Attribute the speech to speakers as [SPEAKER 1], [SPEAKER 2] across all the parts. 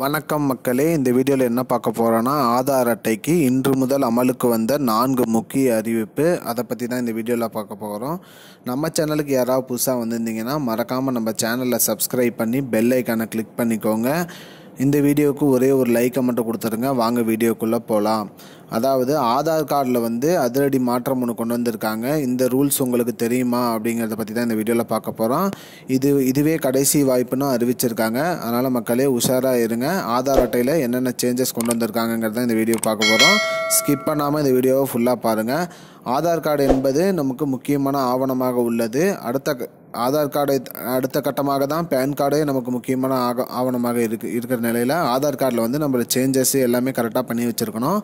[SPEAKER 1] வணக்கம் மக்களே இந்த வீடியோவில் என்ன பார்க்க போகிறோன்னா ஆதார் அட்டைக்கு இன்று முதல் அமலுக்கு வந்த நான்கு முக்கிய அறிவிப்பு அதை பற்றி தான் இந்த வீடியோவில் பார்க்க போகிறோம் நம்ம சேனலுக்கு யாராவது புதுசாக வந்திருந்தீங்கன்னா மறக்காமல் நம்ம சேனலில் சப்ஸ்கிரைப் பண்ணி பெல் ஐக்கானை கிளிக் பண்ணிக்கோங்க இந்த வீடியோவுக்கு ஒரே ஒரு லைக்கை மட்டும் கொடுத்துருங்க வாங்க வீடியோக்குள்ளே போகலாம் அதாவது ஆதார் கார்டில் வந்து அதிரடி மாற்றம் ஒன்று கொண்டு வந்திருக்காங்க இந்த ரூல்ஸ் உங்களுக்கு தெரியுமா அப்படிங்கிறத பற்றி தான் இந்த வீடியோவில் பார்க்க போகிறோம் இது இதுவே கடைசி வாய்ப்புன்னு அறிவிச்சிருக்காங்க அதனால் மக்களே உஷாராக இருங்க ஆதார் அட்டையில் என்னென்ன சேஞ்சஸ் கொண்டு வந்திருக்காங்கிறத இந்த வீடியோ பார்க்க போகிறோம் ஸ்கிப் பண்ணாமல் இந்த வீடியோவை ஃபுல்லாக பாருங்கள் ஆதார் கார்டு என்பது நமக்கு முக்கியமான ஆவணமாக உள்ளது அடுத்த ஆதார் கார்டு அடுத்த கட்டமாக தான் பேன் கார்டே நமக்கு முக்கியமான ஆக ஆவணமாக இருக்கு இருக்கிற நிலையில் ஆதார் கார்டில் வந்து நம்ம சேஞ்சஸ் எல்லாமே கரெக்டாக பண்ணி வச்சுருக்கணும்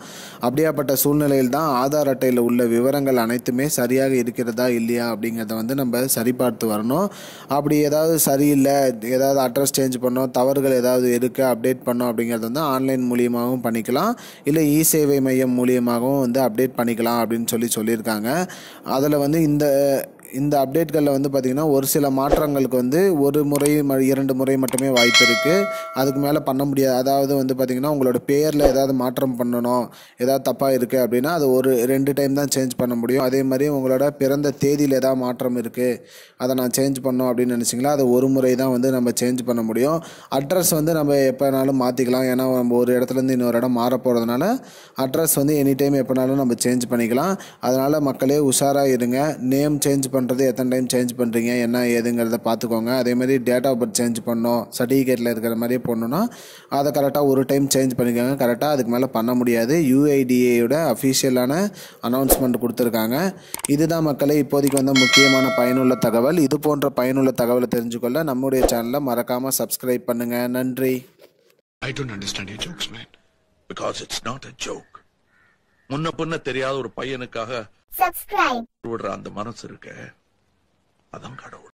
[SPEAKER 1] அப்படியாப்பட்ட சூழ்நிலையில் தான் ஆதார் அட்டையில் உள்ள விவரங்கள் அனைத்துமே சரியாக இருக்கிறதா இல்லையா அப்படிங்கிறத வந்து நம்ம சரிபார்த்து வரணும் அப்படி ஏதாவது சரியில்லை ஏதாவது அட்ரஸ் சேஞ்ச் பண்ணோம் தவறுகள் ஏதாவது இருக்குது அப்டேட் பண்ணோம் அப்படிங்கிறத வந்து ஆன்லைன் மூலியமாகவும் பண்ணிக்கலாம் இல்லை இ சேவை மையம் மூலியமாகவும் வந்து அப்டேட் பண்ணிக்கலாம் அப்படின்னு சொல்லி சொல்லி சொல்லியிருக்காங்க அதில் வந்து இந்த இந்த அப்டேட்களில் வந்து பார்த்திங்கன்னா ஒரு சில மாற்றங்களுக்கு வந்து ஒரு முறை இரண்டு முறை மட்டுமே வாய்ப்பு இருக்குது அதுக்கு மேலே பண்ண முடியாது அதாவது வந்து பார்த்திங்கன்னா உங்களோட பேரில் ஏதாவது மாற்றம் பண்ணணும் ஏதாவது தப்பாக இருக்குது அப்படின்னா அது ஒரு ரெண்டு டைம் தான் சேஞ்ச் பண்ண முடியும் அதே மாதிரி உங்களோட பிறந்த தேதியில் ஏதாவது மாற்றம் இருக்குது அதை நான் சேஞ்ச் பண்ணோம் அப்படின்னு நினச்சிங்களா அது ஒரு முறை தான் வந்து நம்ம சேஞ்ச் பண்ண முடியும் அட்ரஸ் வந்து நம்ம எப்போனாலும் மாற்றிக்கலாம் ஏன்னா நம்ம ஒரு இடத்துலேருந்து இன்னொரு இடம் மாற போகிறதுனால அட்ரஸ் வந்து எனி டைம் எப்போனாலும் நம்ம சேஞ்ச் பண்ணிக்கலாம் அதனால் மக்களே உஷாராக இருங்க நேம் சேஞ்ச் பண்ண பண்ணுறது எத்தனை டைம் சேஞ்ச் பண்ணுறீங்க என்ன ஏதுங்கிறத பார்த்துக்கோங்க அதேமாதிரி டேட் ஆஃப் பர்த் சேஞ்ச் பண்ணோம் சர்டிஃபிகேட்டில் இருக்கிற மாதிரியே போடணுன்னா அதை கரெக்டாக ஒரு டைம் சேஞ்ச் பண்ணிக்கோங்க கரெக்டாக அதுக்கு மேலே பண்ண முடியாது யூஐடிஏயோட அஃபிஷியலான அனௌன்ஸ்மெண்ட் கொடுத்துருக்காங்க இதுதான் மக்களை இப்போதைக்கு வந்து முக்கியமான பயனுள்ள தகவல் இது போன்ற பயனுள்ள தகவலை தெரிஞ்சுக்கொள்ள நம்முடைய சேனலை மறக்காமல் சப்ஸ்கிரைப் பண்ணுங்கள் நன்றி I don't understand your jokes, man. Because it's not a joke. முன்ன பின்ன தெரியாத ஒரு பையனுக்காக விடுற அந்த மனசு இருக்க அதான் கடவுள்